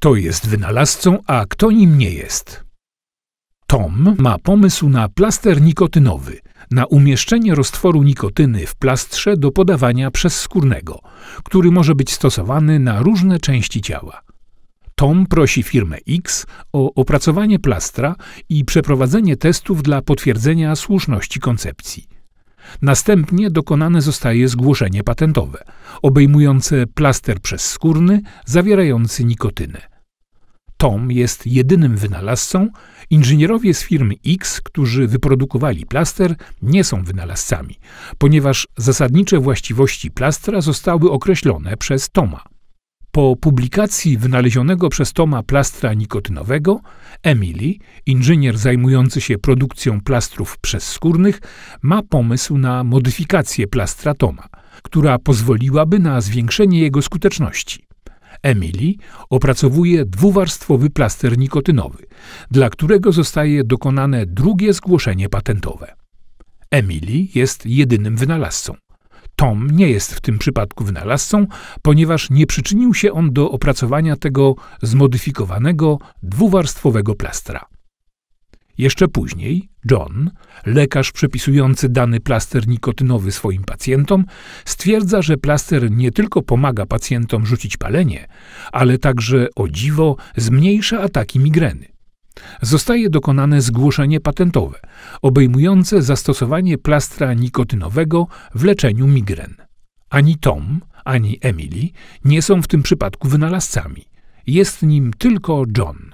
kto jest wynalazcą, a kto nim nie jest. Tom ma pomysł na plaster nikotynowy, na umieszczenie roztworu nikotyny w plastrze do podawania przez skórnego, który może być stosowany na różne części ciała. Tom prosi firmę X o opracowanie plastra i przeprowadzenie testów dla potwierdzenia słuszności koncepcji. Następnie dokonane zostaje zgłoszenie patentowe, obejmujące plaster przezskórny zawierający nikotynę. Tom jest jedynym wynalazcą, inżynierowie z firmy X, którzy wyprodukowali plaster, nie są wynalazcami, ponieważ zasadnicze właściwości plastra zostały określone przez Toma. Po publikacji wynalezionego przez Toma plastra nikotynowego, Emily, inżynier zajmujący się produkcją plastrów przezskórnych, ma pomysł na modyfikację plastra Toma, która pozwoliłaby na zwiększenie jego skuteczności. Emily opracowuje dwuwarstwowy plaster nikotynowy, dla którego zostaje dokonane drugie zgłoszenie patentowe. Emily jest jedynym wynalazcą. Tom nie jest w tym przypadku wynalazcą, ponieważ nie przyczynił się on do opracowania tego zmodyfikowanego, dwuwarstwowego plastra. Jeszcze później John, lekarz przepisujący dany plaster nikotynowy swoim pacjentom, stwierdza, że plaster nie tylko pomaga pacjentom rzucić palenie, ale także o dziwo zmniejsza ataki migreny zostaje dokonane zgłoszenie patentowe obejmujące zastosowanie plastra nikotynowego w leczeniu migren. Ani Tom, ani Emily nie są w tym przypadku wynalazcami. Jest nim tylko John.